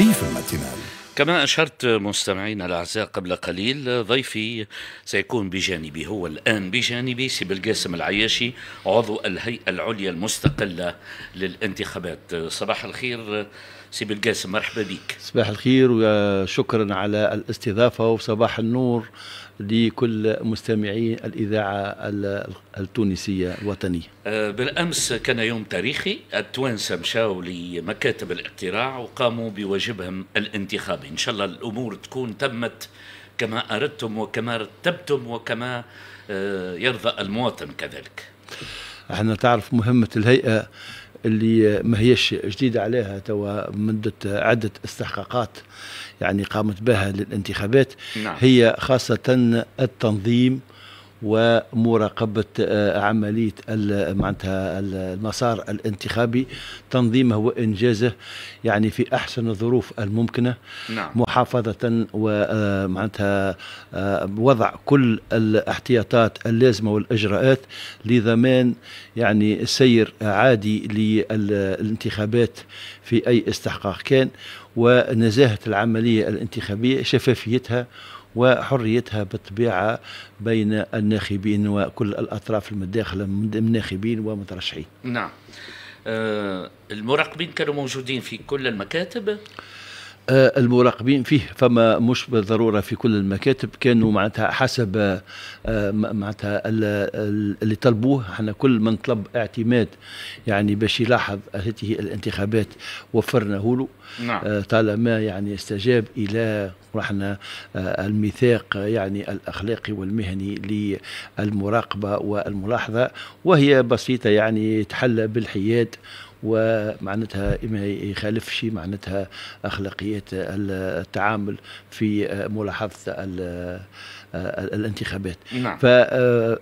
ضيف الماتينال كما أشرت مستمعينا الأعزاء قبل قليل ضيفي سيكون بجانبي هو الآن بجانبي سيب القاسم العياشي عضو الهيئة العليا المستقلة للانتخابات صباح الخير سيب القاسم مرحبا بك صباح الخير وشكرا على الاستضافة وصباح النور لكل مستمعي الإذاعة التونسية الوطنية أه، بالأمس كان يوم تاريخي التوانسة مشاو لمكاتب الاقتراع وقاموا بواجبهم الانتخابي إن شاء الله الأمور تكون تمت كما أردتم وكما رتبتم وكما أه، يرضى المواطن كذلك احنا تعرف مهمة الهيئة اللي ما هيش جديدة عليها توا مدة عدة استحقاقات يعني قامت بها للانتخابات نعم. هي خاصة التنظيم ومراقبة آه، عملية معناتها المسار الانتخابي تنظيمه وإنجازه يعني في أحسن الظروف الممكنة نعم. محافظة ومعناتها آه، آه، وضع كل الاحتياطات اللازمة والإجراءات لضمان يعني سير عادي للانتخابات في أي استحقاق كان ونزاهة العملية الانتخابية شفافيتها وحريتها بالطبيعة بين الناخبين وكل الأطراف المتداخلة من ناخبين ومترشحين نعم آه، المراقبين كانوا موجودين في كل المكاتب المراقبين فيه فما مش بالضروره في كل المكاتب كانوا معناتها حسب آه، معناتها اللي طلبوه احنا كل من طلب اعتماد يعني باش يلاحظ هذه الانتخابات وفرناه له نعم. آه، طالما يعني استجاب الى رحنا آه، الميثاق يعني الاخلاقي والمهني للمراقبه والملاحظه وهي بسيطه يعني تحلى بالحياد ومعناتها ما يخالفش معناتها اخلاقيات التعامل في ملاحظه الانتخابات نعم. آه،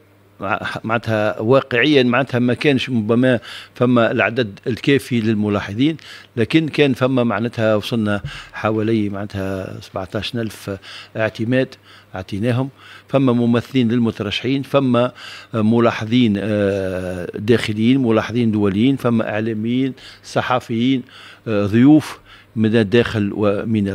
معناتها واقعيا معناتها ما كانش ربما فما العدد الكافي للملاحظين لكن كان فما معناتها وصلنا حوالي معناتها 17000 اعتماد اعطيناهم فما ممثلين للمترشحين فما ملاحظين آه، داخليين ملاحظين دوليين فما اعلاميين صحفيين آه، ضيوف من الداخل ومن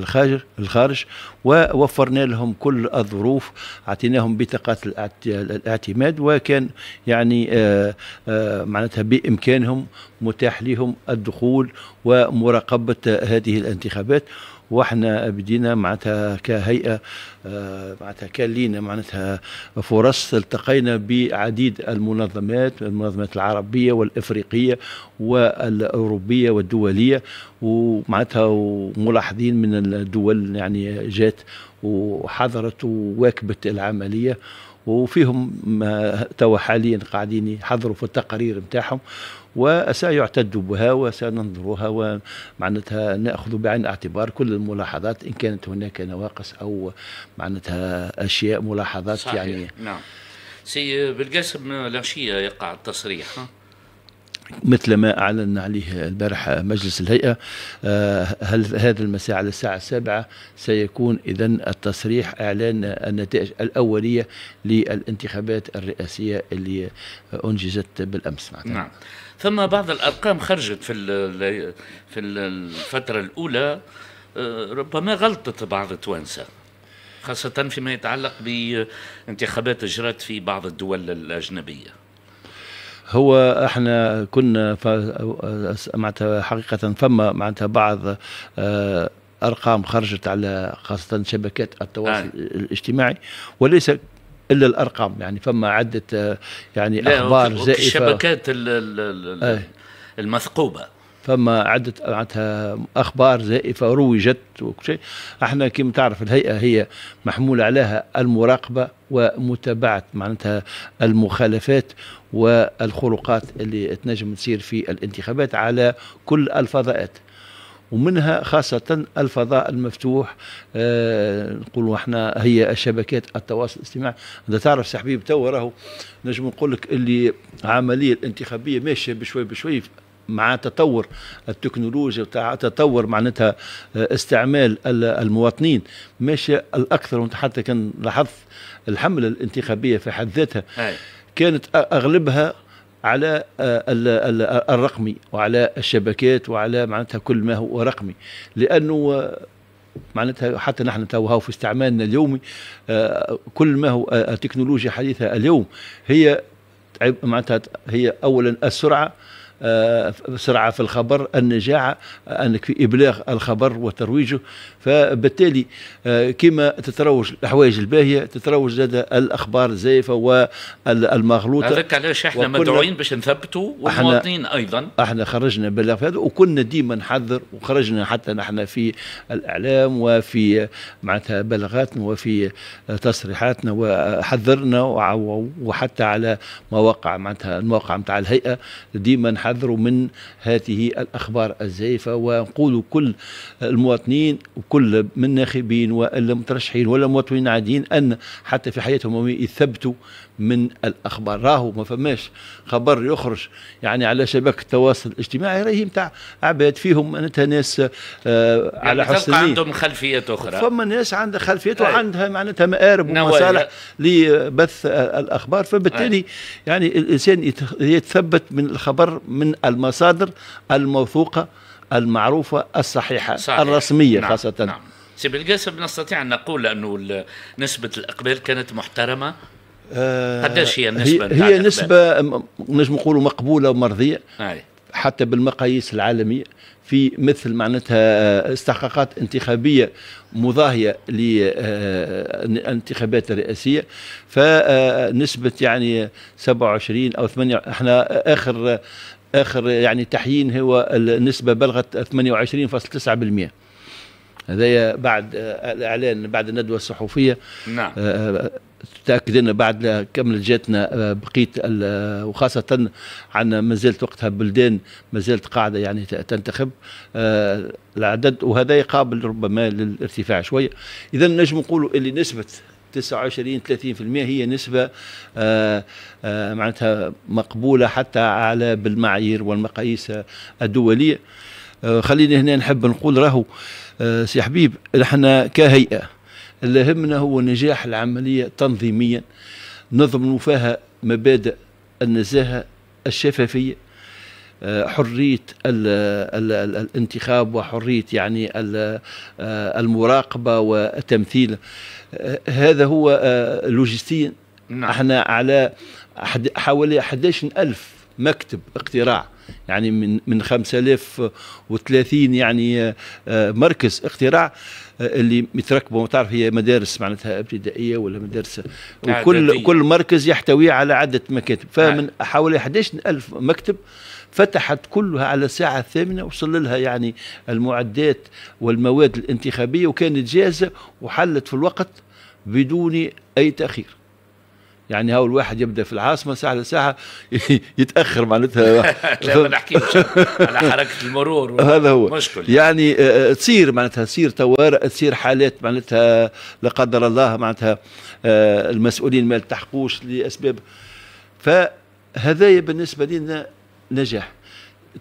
الخارج ووفرنا لهم كل الظروف اعطيناهم بطاقات الاعتماد وكان يعني آه، آه، معناتها بامكانهم متاح لهم الدخول ومراقبه هذه الانتخابات واحنا بدينا معناتها كهيئه آه، معناتها كان لينا معناتها فرص التقينا بعديد المنظمات المنظمات العربيه والافريقيه والاوروبيه والدوليه ومعناتها وملاحظين من الدول يعني جات وحضرت وواكبت العمليه وفيهم توا حاليا قاعدين يحضروا في التقارير نتاعهم وسيعتد بها وسننظرها ومعناتها ناخذ بعين الاعتبار كل الملاحظات ان كانت هناك نواقص او معناتها اشياء ملاحظات صحيح. يعني نعم سي بالقاسم العشيه يقع التصريح مثل ما أعلن عليه البارح مجلس الهيئة آه، هل هذا المساء على الساعة السابعة سيكون إذا التصريح إعلان النتائج الأولية للانتخابات الرئاسية اللي أنجزت بالأمس نعم ثم بعض الارقام خرجت في في الفتره الاولى آه، ربما غلطت بعض التوانسه خاصة فيما يتعلق بانتخابات جرت في بعض الدول الأجنبية هو احنا كنا معناتها حقيقة فما معناتها بعض آه، ارقام خرجت على خاصه شبكات التواصل آه. الاجتماعي وليس الا الارقام يعني فما عده آه، يعني اخبار زائفه الشبكات المثقوبه فما عدة معناتها أخبار زائفة روجت وكل شيء احنا كما تعرف الهيئة هي محمولة عليها المراقبة ومتابعة معناتها المخالفات والخروقات اللي تنجم تصير في الانتخابات على كل الفضاءات ومنها خاصة الفضاء المفتوح آه، نقولوا احنا هي شبكات التواصل الاجتماعي انت تعرف سي حبيب تو راهو نجم نقول لك اللي العملية الانتخابية ماشية بشوي بشوي مع تطور التكنولوجيا وتاع تطور معناتها آه، استعمال المواطنين ماشي الاكثر وانت حتى كان لاحظت الحمله الانتخابيه في حد ذاتها أي. كانت اغلبها على آه، الرقمي وعلى الشبكات وعلى معناتها كل ما هو رقمي لانه معناتها حتى نحن توا في استعمالنا اليومي آه، كل ما هو آه، التكنولوجيا الحديثه اليوم هي معناتها هي اولا السرعه سرعة في الخبر النجاعة أنك في إبلاغ الخبر وترويجه فبالتالي آه، كما تتروج الحوايج الباهيه تتروج زاد الاخبار الزائفه والمغلوطه هذاك علاش احنا مدعوين باش نثبتوا والمواطنين ايضا احنا خرجنا بلاغ هذا وكنا ديما نحذر وخرجنا حتى نحن في الاعلام وفي معناتها بلاغاتنا وفي تصريحاتنا وحذرنا وحتى على مواقع معناتها المواقع نتاع الهيئه ديما نحذروا من هذه الاخبار الزائفه ونقولوا كل المواطنين وكل كل من ناخبين ولا مترشحين ولا مواطنين عاديين ان حتى في حياتهم يثبتوا من الاخبار راهو ما فماش خبر يخرج يعني على شبكه التواصل الاجتماعي راهي نتاع عباد فيهم معناتها ناس آه يعني على حسن عندهم خلفيات اخرى فما ناس عندها خلفيات أي. وعندها معناتها مآرب ومصالح لبث الاخبار فبالتالي أي. يعني الانسان يتثبت من الخبر من المصادر الموثوقه المعروفة الصحيحة صحيح. الرسمية نعم. خاصة نعم. سي بالقاسم نستطيع أن نقول أنه نسبة الإقبال كانت محترمة آه قداش هي النسبة هي, هي نسبة نجم نقولوا مقبولة ومرضية آه. حتى بالمقاييس العالمية في مثل معناتها آه، استحقاقات انتخابية مضاهية للانتخابات آه، الرئاسية فنسبة آه، يعني 27 أو 8 احنا آخر اخر يعني تحيين هو النسبه بلغت 28.9% هذا بعد الاعلان بعد الندوه الصحفيه نعم آه، آه، تاكد ان بعد كمل جاتنا آه، بقيت وخاصه عن ما زالت وقتها بلدان ما زالت قاعده يعني تنتخب العدد وهذا يقابل ربما للارتفاع شويه اذا نجم نقولوا اللي نسبه 29 30% هي نسبة آه، آه، معناتها مقبولة حتى على بالمعايير والمقاييس الدولية آه، خليني هنا نحب نقول راهو سي حبيب احنا كهيئة اللي يهمنا هو نجاح العملية تنظيميا نضمن فيها مبادئ النزاهة الشفافية آه، حريه الـ الـ الـ الانتخاب وحريه يعني آه، المراقبه والتمثيل آه، هذا هو لوجستيا نعم. احنا على حوالي 11000 مكتب اقتراع يعني من من 5030 يعني مركز اقتراع اللي متركبه تعرف هي مدارس معناتها ابتدائيه ولا مدارس وكل كل مركز يحتوي على عده مكاتب فمن نعم. حوالي 11000 مكتب فتحت كلها على الساعة الثامنة وصل لها يعني المعدات والمواد الانتخابية وكانت جاهزة وحلت في الوقت بدون أي تأخير يعني هاو الواحد يبدا في العاصمه ساعه لساعه يتاخر معناتها لا ما نحكيش على حركه المرور هذا هو مشكل يعني آه، آه، تصير معناتها تصير طوارئ تصير حالات معناتها لا قدر الله معناتها آه، المسؤولين ما التحقوش لاسباب فهذايا بالنسبه لنا نجاح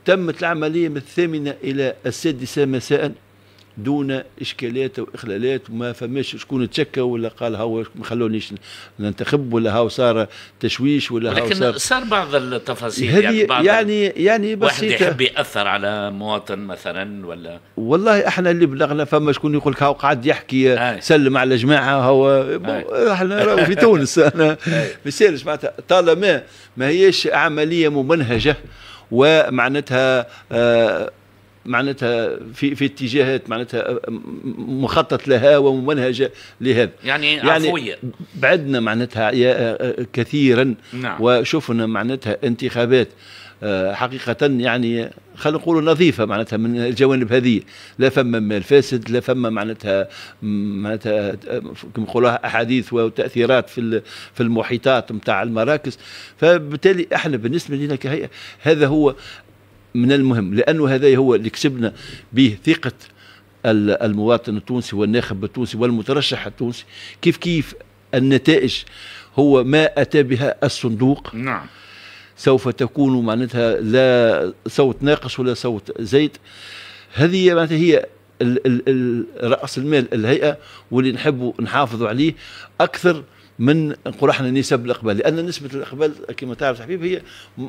تمت العملية من الثامنة إلى السادسة مساء دون اشكالات واخلالات وما فماش شكون تشكى ولا قال هاو ما خلونيش ننتخب ولا هاو صار تشويش ولا هاو صار صار بعض التفاصيل يعني بعض يعني يعني بسيطه واحد يحب ياثر على مواطن مثلا ولا والله احنا اللي بلغنا فما شكون يقول لك هاو قعد يحكي آي. آه. سلم على جماعه هاو آه. احنا في تونس انا آه. ما يسالش معناتها طالما ما هيش عمليه ممنهجه ومعناتها آه معناتها في في اتجاهات معناتها مخطط لها وممنهجه لهذا يعني, يعني عفويه بعدنا معناتها آه، كثيرا نعم. وشفنا معناتها انتخابات آه، حقيقة يعني خلينا نقولوا نظيفة معناتها من الجوانب هذه لا فما مال فاسد لا فما معناتها معناتها آه، كما نقولوها أحاديث وتأثيرات في في المحيطات نتاع المراكز فبالتالي احنا بالنسبة لنا كهيئة هذا هو من المهم لانه هذا هو اللي كسبنا به ثقه المواطن التونسي والناخب التونسي والمترشح التونسي كيف كيف النتائج هو ما اتى بها الصندوق نعم سوف تكون معناتها لا صوت ناقص ولا صوت زيت هذه معناتها هي راس المال الهيئه واللي نحبوا نحافظوا عليه اكثر من نقول احنا نسب الاقبال لان نسبه الاقبال كما تعرف حبيب هي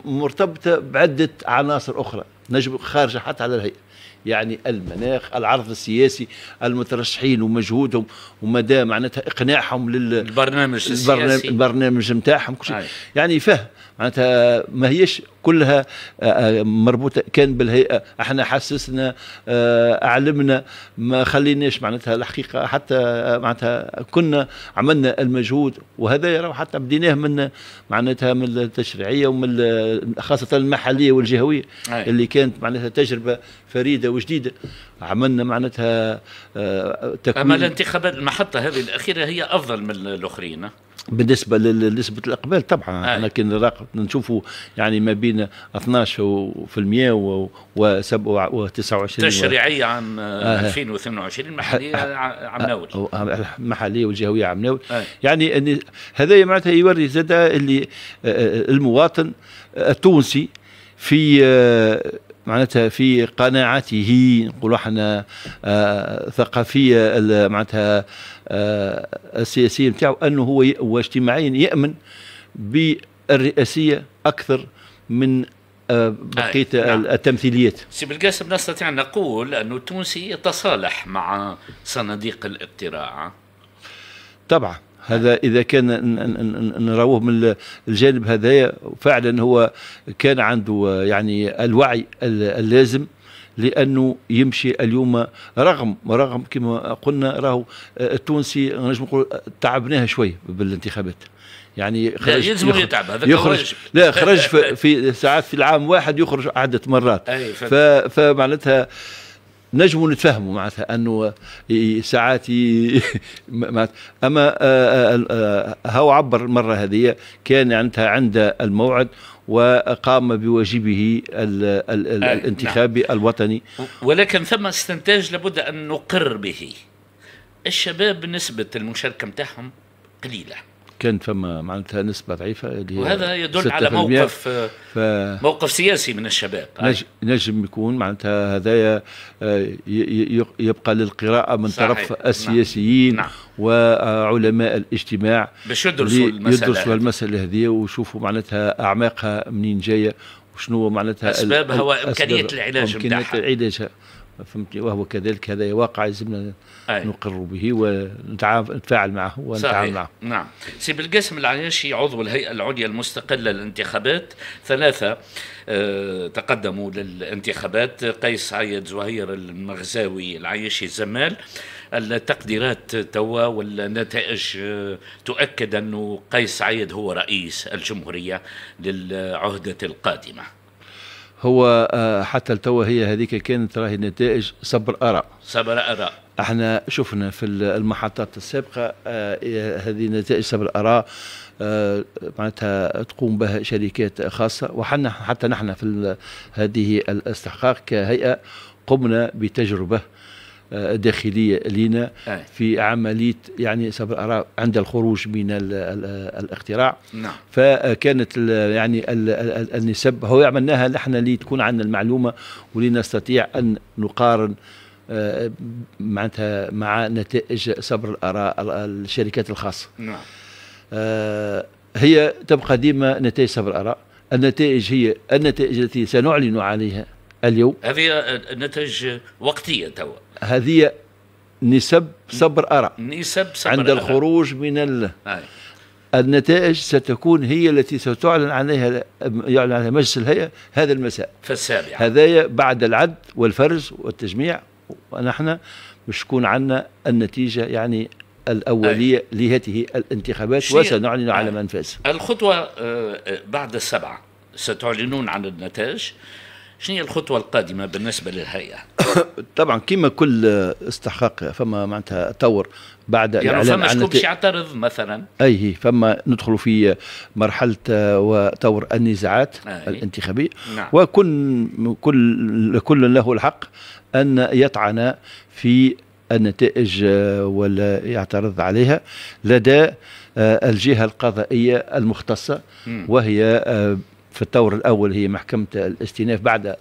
مرتبطه بعده عناصر اخرى نجم خارجه حتى على الهيئه يعني المناخ العرض السياسي المترشحين ومجهودهم ومدى معناتها اقناعهم لل البرنامج السياسي البرنامج نتاعهم كل شيء يعني فهم معناتها ما هيش كلها آه، آه، مربوطه كان بالهيئه احنا حسسنا آه، اعلمنا ما خليناش معناتها الحقيقه حتى معناتها كنا عملنا المجهود وهذا يرى حتى بديناه من معناتها من التشريعيه ومن خاصه المحليه والجهويه أي. اللي كانت معناتها تجربه فريده وجديده عملنا معناتها آه، تكوين اما الانتخابات المحطه هذه الاخيره هي افضل من الاخرين بالنسبه لنسبه الاقبال طبعا آه. انا كان نشوفوا يعني ما بين 12% و 29 تشريعيه عام 2022 آه. محليه عم محليه والجهويه عم ناول يعني هذا معناتها يوري زاد اللي المواطن التونسي في معناتها في قناعته نقولوا احنا آه ثقافيه معناتها آه السياسيه نتاعو انه هو واجتماعيا يامن بالرئاسيه اكثر من آه، بقيه آه، نعم. التمثيليات سي بالقاسم نستطيع ان نقول أن التونسي يتصالح مع صناديق الاقتراع طبعا هذا اذا كان نراوه من الجانب هذايا فعلا هو كان عنده يعني الوعي اللازم لانه يمشي اليوم رغم رغم كما قلنا راهو آه، التونسي نجم نقول تعبناه شويه بالانتخابات يعني خرج يلزم يتعب هذا يخرج لا خرج في, في ساعات في العام واحد يخرج عده مرات فمعناتها نجم نتفهموا معناتها انه ساعات اما هو آه، آه، آه، عبر المره هذه كان عندها عند الموعد وقام بواجبه الـ الـ ال الانتخابي نعم. الوطني ولكن ثم استنتاج لابد ان نقر به الشباب نسبه المشاركه نتاعهم قليله كان فما معناتها نسبه ضعيفه اللي وهذا يدل على موقف آه، ف... موقف سياسي من الشباب آه. نجم, نجم يكون معناتها هذايا آه، يبقى للقراءه من صحيح. طرف نعم. السياسيين نعم. وعلماء الاجتماع باش يدرسوا المساله يدرسوا المساله هذه ويشوفوا معناتها اعماقها منين جايه وشنو معناتها اسبابها وامكانيه العلاج نتاعها فهمتي وهو كذلك هذا واقع يلزمنا نقر به ونتفاعل معه ونتعامل معه نعم سي بالقاسم العياشي عضو الهيئة العليا المستقلة للانتخابات ثلاثة اه تقدموا للانتخابات قيس سعيد زهير المغزاوي العياشي الزمال التقديرات توا والنتائج آه، تؤكد أنه قيس سعيد هو رئيس الجمهورية للعهدة القادمة هو آه، حتى لتوا هي هذيك كانت راهي نتائج صبر اراء صبر اراء احنا شفنا في المحطات السابقه آه، هذه نتائج صبر اراء آه، معناتها تقوم بها شركات خاصه وحنا حتى نحن في هذه الاستحقاق كهيئه قمنا بتجربه داخلية لنا في عملية يعني عند الخروج من الاقتراع الاختراع نعم. فكانت يعني النسب هو عملناها نحن لتكون عندنا المعلومة ولنستطيع أن نقارن آه، معناتها مع نتائج صبر الآراء الشركات الخاصة نعم. آه، هي تبقى ديما نتائج صبر الآراء النتائج هي النتائج التي سنعلن عليها اليوم هذه نتائج وقتيه توا هذه نسب صبر أرى نسب صبر عند أرى. الخروج من ال... آه. النتائج ستكون هي التي ستعلن عليها يعلن عليها مجلس الهيئة هذا المساء في السابعة هذايا بعد العد والفرز والتجميع ونحن مش تكون عندنا النتيجة يعني الأولية أيه. لهذه الانتخابات وسنعلن على من فاز الخطوة آه، بعد السبعة ستعلنون عن النتائج شنو هي الخطوه القادمه بالنسبه للهيئه طبعا كما كل استحقاق فما معناتها تطور بعد يعني الاعلان فما شكون باش يعترض مثلا اي فما ندخل في مرحله وطور النزاعات أيه. الانتخابيه نعم. وكل كل كل له الحق ان يطعن في النتائج ولا يعترض عليها لدى آه، الجهة القضائية المختصة وهي آه، في الطور الأول هي محكمة الاستئناف بعد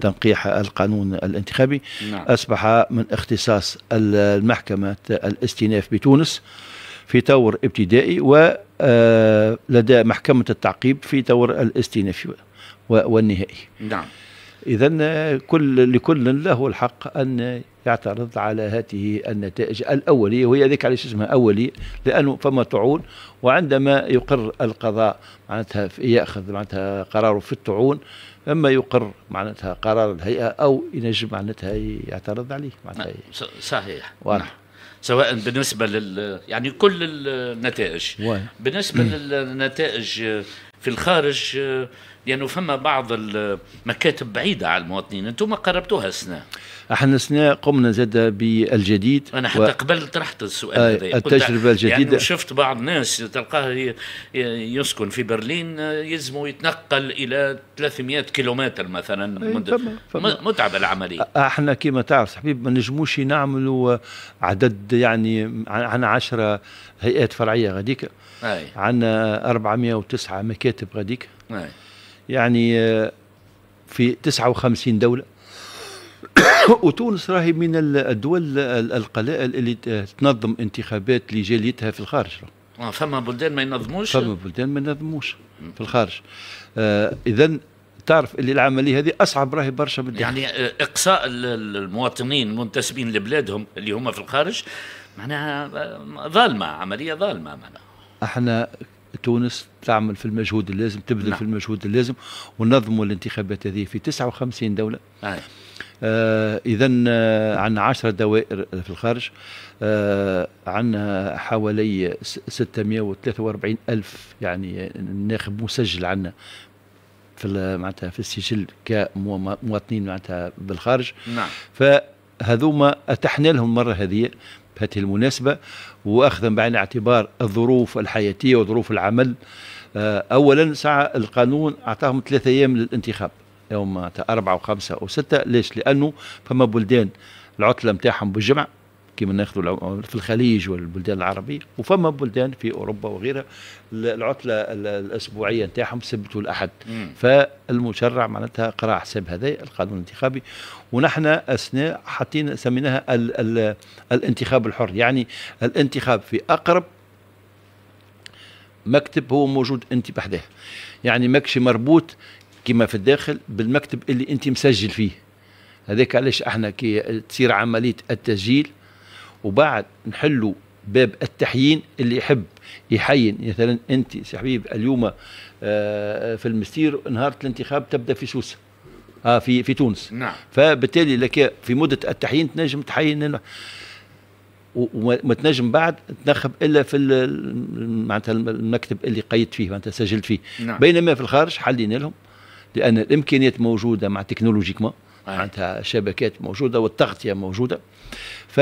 تنقيح القانون الانتخابي نعم. أصبح من اختصاص المحكمة الاستئناف بتونس في طور ابتدائي ولدى آه، محكمة التعقيب في طور الاستئناف والنهائي نعم إذا كل لكل له الحق أن يعترض على هذه النتائج الأولية وهي ذيك على اسمها أولية لأنه فما طعون وعندما يقر القضاء معناتها يأخذ معناتها قراره في الطعون اما يقر معناتها قرار الهيئه او ينجم معناتها يعترض عليه معناتها نعم، صحيح واضح نعم. سواء بالنسبه لل يعني كل النتائج واي. بالنسبه للنتائج في الخارج لانه فما بعض المكاتب بعيده على المواطنين انتم قربتوها السنه احنا السنه قمنا زاد بالجديد انا حتى و... قبل طرحت السؤال هذا التجربه الجديده يعني شفت بعض الناس تلقاه يسكن في برلين يلزمه يتنقل الى 300 كيلومتر مثلا أي مد... فما فما. متعب العمليه احنا كما تعرف حبيب ما نجموش نعملوا عدد يعني عن 10 هيئات فرعيه غاديك عندنا 409 مكاتب غاديك أي. يعني آه، في 59 دولة وتونس راهي من الدول القلائل اللي تنظم انتخابات لجاليتها في الخارج آه فما بلدان ما ينظموش فما بلدان ما ينظموش في الخارج آه اذا تعرف اللي العمليه هذه اصعب راهي برشا من يعني آه، اقصاء المواطنين المنتسبين لبلادهم اللي هم في الخارج معناها آه، ظالمه عمليه ظالمه معناها احنا تونس تعمل في المجهود اللازم تبذل نعم. في المجهود اللازم ونظموا الانتخابات هذه في 59 دولة آه. آه إذا آه، عندنا 10 دوائر في الخارج آه عندنا حوالي 643 ألف يعني ناخب مسجل عندنا في معناتها في السجل كمواطنين معناتها بالخارج نعم فهذوما اتحنا لهم المره هذه بهذه المناسبة وأخذا بعين الاعتبار الظروف الحياتية وظروف العمل آه، أولا سعى القانون أعطاهم ثلاثة أيام للانتخاب يوم أربعة وخمسة وستة ليش لأنه فما بلدان العطلة متاعهم بالجمعة كما ناخذوا في الخليج والبلدان العربيه وفما بلدان في اوروبا وغيرها العطله الاسبوعيه نتاعهم سبت والاحد فالمشرع معناتها قرا حساب هذا القانون الانتخابي ونحن اثناء حطينا سميناها الـ الـ الانتخاب الحر يعني الانتخاب في اقرب مكتب هو موجود انت بحذاه يعني ماكش مربوط كما في الداخل بالمكتب اللي انت مسجل فيه هذاك علاش احنا كي تصير عمليه التسجيل وبعد نحلوا باب التحيين اللي يحب يحين مثلا انت سي حبيب اليوم آه، في المستير نهار الانتخاب تبدا في سوسه اه في في تونس نعم. فبالتالي لك في مده التحيين تنجم تحين وما تنجم بعد تنخب الا في معناتها المكتب اللي قيدت فيه معناتها سجلت فيه نعم. بينما في الخارج حلينا لهم لان الامكانيات موجوده مع تكنولوجيكما معناتها شبكات موجوده والتغطيه موجوده ف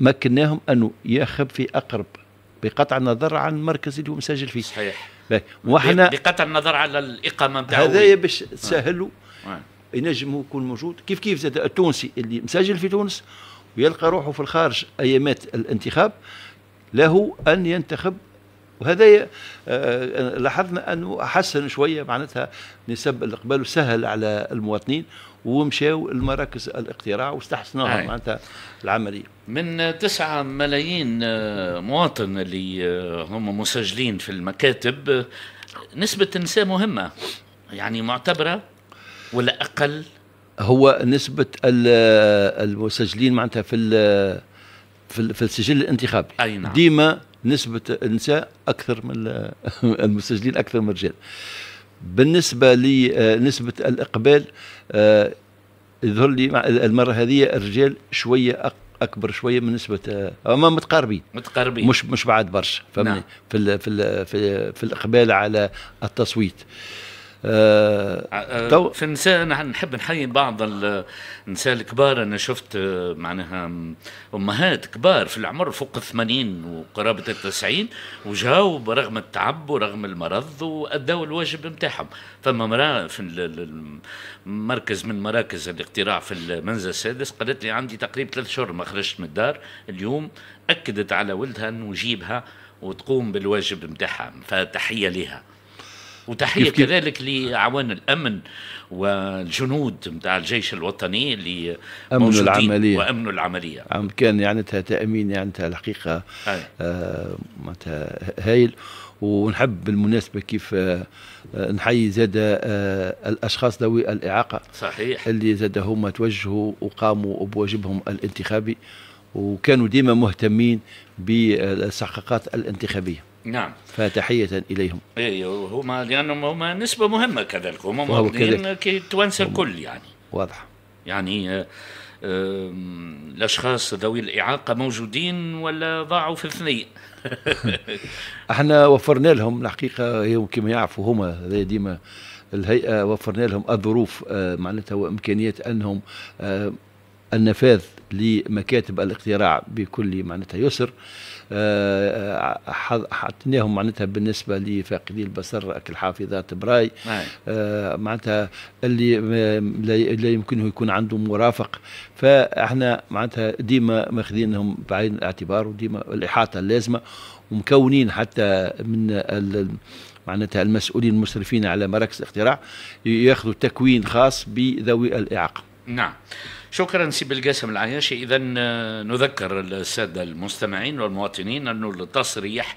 مكناهم أنه يأخذ في أقرب بقطع النظر عن المركز اللي هو مسجل فيه صحيح وحنا بقطع النظر على الإقامة نتاعو هذايا باش تسهلوا آه. آه. ينجم يكون موجود كيف كيف زاد التونسي اللي مسجل في تونس ويلقى روحه في الخارج أيامات الانتخاب له أن ينتخب وهذا آه، آه، لاحظنا انه حسن شويه معناتها نسب الاقبال وسهل على المواطنين ومشاو لمراكز الاقتراع واستحسنوها معناتها العمليه. من 9 ملايين آه، مواطن اللي هم مسجلين في المكاتب نسبه النساء مهمه يعني معتبره ولا اقل؟ هو نسبه المسجلين معناتها في في السجل الانتخابي. اي نعم. ديما نسبه النساء اكثر من المسجلين اكثر من الرجال بالنسبه لنسبه آه، الاقبال آه، يظهر لي المره هذه الرجال شويه اكبر شويه من نسبه اما آه، متقاربين متقاربين مش مش بعد برشا فهمني نعم. في الـ في الـ في, في الاقبال على التصويت دو... آه، آه، في النساء نحب نحيي بعض النساء الكبار انا شفت آه، معناها امهات كبار في العمر فوق الثمانين وقرابه التسعين وجاو رغم التعب ورغم المرض واداوا الواجب نتاعهم فما امراه في مركز من مراكز الاقتراع في المنزل السادس قالت لي عندي تقريبا ثلاث شهور ما خرجت من الدار اليوم اكدت على ولدها انه يجيبها وتقوم بالواجب نتاعها فتحيه لها وتحيه كيف كذلك لاعوان الامن والجنود نتاع الجيش الوطني اللي امنوا العمليه وامنوا العمليه عم كان يعني تامين يعني الحقيقه آه هايل ونحب بالمناسبه كيف آه، آه، نحيي زاد آه، الاشخاص ذوي الاعاقه صحيح اللي زاد هما توجهوا وقاموا بواجبهم الانتخابي وكانوا ديما مهتمين بالسحقات الانتخابيه نعم فتحية إليهم إيه،, إيه هما لأنهم هما نسبة مهمة كذلك هما كي توانسة الكل يعني واضح يعني آه، الاشخاص ذوي الاعاقه موجودين ولا ضاعوا في اثنين احنا وفرنا لهم الحقيقه هم كما يعرفوا هما ديما الهيئه وفرنا لهم الظروف آه، معناتها وامكانيه انهم آه، النفاذ لمكاتب الاقتراع بكل معناتها يسر حطيناهم معناتها بالنسبه لفاقدي البصر كالحافظات براي نعم. آه، معناتها اللي لا يمكنه يكون عنده مرافق فاحنا معناتها ديما ماخذينهم بعين الاعتبار وديما الاحاطه اللازمه ومكونين حتى من معناتها المسؤولين المشرفين على مراكز الاختراع ياخذوا تكوين خاص بذوي الاعاقه نعم شكرا سي بالقاسم العياشي اذا آه، نذكر الساده المستمعين والمواطنين انه التصريح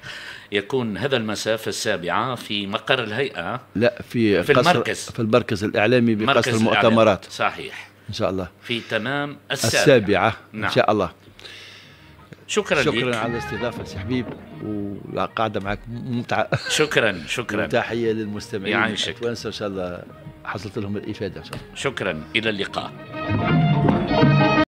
يكون هذا المساء في السابعه في مقر الهيئه لا في في المركز في المركز الاعلامي بقصر المؤتمرات صحيح ان شاء الله في تمام السابعه, السابعة نعم. ان شاء الله شكرا شكرا ليك. على الاستضافه سي حبيب وقاعده معك ممتعه شكرا شكرا تحيه للمستمعين يعيشك وانسى ان شاء الله حصلت لهم الافاده ان شاء الله شكرا الى اللقاء